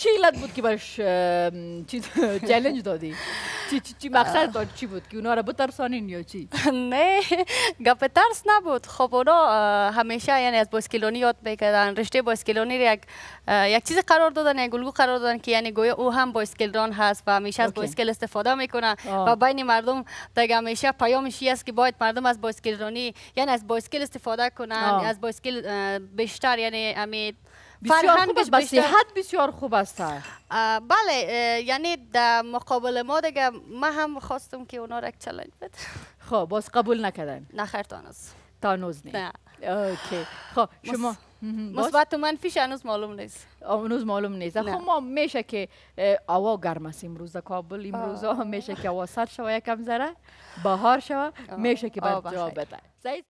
چی علت بود که برش چلنج دادی چی چی مقصد داد چی بود که اونا رو بترسانین یا چی نه گپ ترس نبود خب اونا همیشه یعنی از باسکلونی یاد میکردن رشته باسکلونی را یک چیز قرار دادن یک گلگو قرار دادن که یعنی گویا او هم باسکلران هست و همیشه از باسکل استفاده میکنه و بین مردم دیگه همیشه پیامشی است که باید مردم از باسکلرانی یعنی از باسکل استفاده کنن از باسکل بیشتر یعنی امید فرهنگش صحت بسیار خوب است بله یعنی در مقابل ما دیگه ما هم خواستم که اونا را یک چلنج بده خب باز قبول نکردن نخیر تانوز تانوز نه اوکی خب شما مثبت و منفی هنوز معلوم نیست هنوز معلوم نیست خب ما میشه که هوا گرم است امروز در کابل امروز میشه که هوا سرد شوه یکم ذره بهار شوه میشه که بعد جواب بده